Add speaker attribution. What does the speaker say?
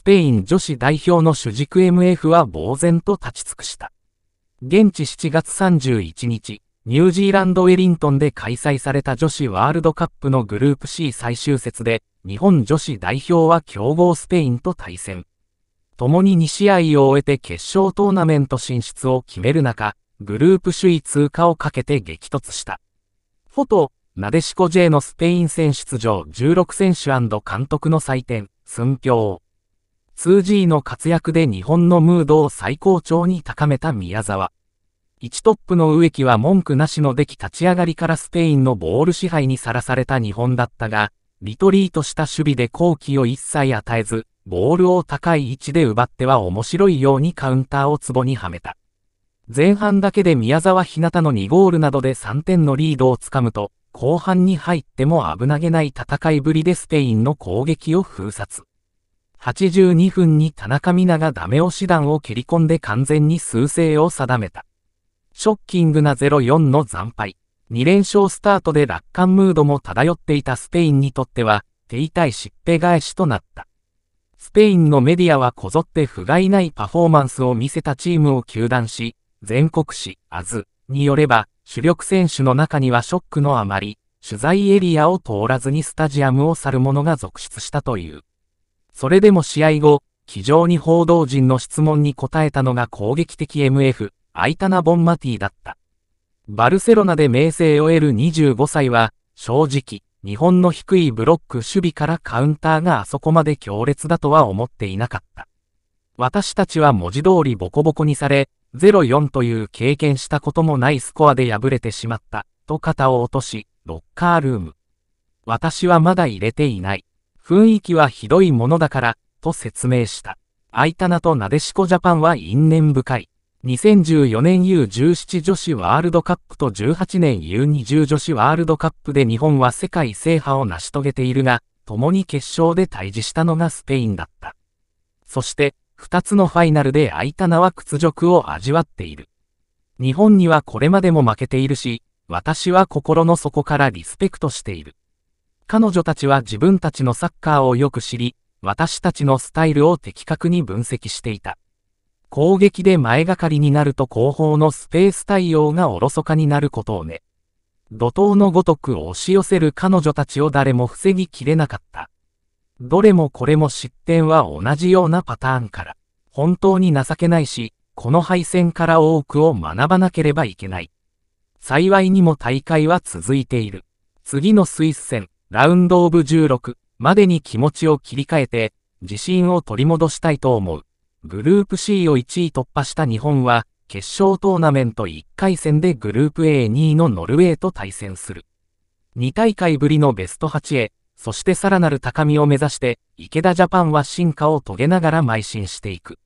Speaker 1: スペイン女子代表の主軸 MF は呆然と立ち尽くした。現地7月31日、ニュージーランド・ウェリントンで開催された女子ワールドカップのグループ C 最終節で、日本女子代表は強豪スペインと対戦。共に2試合を終えて決勝トーナメント進出を決める中、グループ首位通過をかけて激突した。フォト、なでしこ J のスペイン戦出場16選手監督の採点、寸評。2G の活躍で日本のムードを最高潮に高めた宮沢。1トップの植木は文句なしの出来立ち上がりからスペインのボール支配にさらされた日本だったが、リトリートした守備で好機を一切与えず、ボールを高い位置で奪っては面白いようにカウンターを壺にはめた。前半だけで宮沢ひなたの2ゴールなどで3点のリードをつかむと、後半に入っても危なげない戦いぶりでスペインの攻撃を封殺。82分に田中美奈がダメ押し弾を蹴り込んで完全に数勢を定めた。ショッキングな0-4の惨敗。2連勝スタートで楽観ムードも漂っていたスペインにとっては、手痛いしっぺ返しとなった。スペインのメディアはこぞって不甲斐ないパフォーマンスを見せたチームを球団し、全国紙、アズによれば、主力選手の中にはショックのあまり、取材エリアを通らずにスタジアムを去る者が続出したという。それでも試合後、非常に報道陣の質問に答えたのが攻撃的 MF、アイタナ・ボンマティだった。バルセロナで名声を得る25歳は、正直、日本の低いブロック守備からカウンターがあそこまで強烈だとは思っていなかった。私たちは文字通りボコボコにされ、0-4という経験したこともないスコアで敗れてしまった、と肩を落とし、ロッカールーム。私はまだ入れていない。雰囲気はひどいものだから、と説明した。アイタナとなでしこジャパンは因縁深い。2014年 U17 女子ワールドカップと18年 U20 女子ワールドカップで日本は世界制覇を成し遂げているが、共に決勝で対峙したのがスペインだった。そして、2つのファイナルでアイタナは屈辱を味わっている。日本にはこれまでも負けているし、私は心の底からリスペクトしている。彼女たちは自分たちのサッカーをよく知り、私たちのスタイルを的確に分析していた。攻撃で前がかりになると後方のスペース対応がおろそかになることをね。怒涛のごとく押し寄せる彼女たちを誰も防ぎきれなかった。どれもこれも失点は同じようなパターンから。本当に情けないし、この敗戦から多くを学ばなければいけない。幸いにも大会は続いている。次のスイス戦、ラウンドオブ16までに気持ちを切り替えて、自信を取り戻したいと思う。グループ C を1位突破した日本は、決勝トーナメント1回戦でグループ A2 位のノルウェーと対戦する。2大会ぶりのベスト8へ、そしてさらなる高みを目指して、池田ジャパンは進化を遂げながら邁進していく。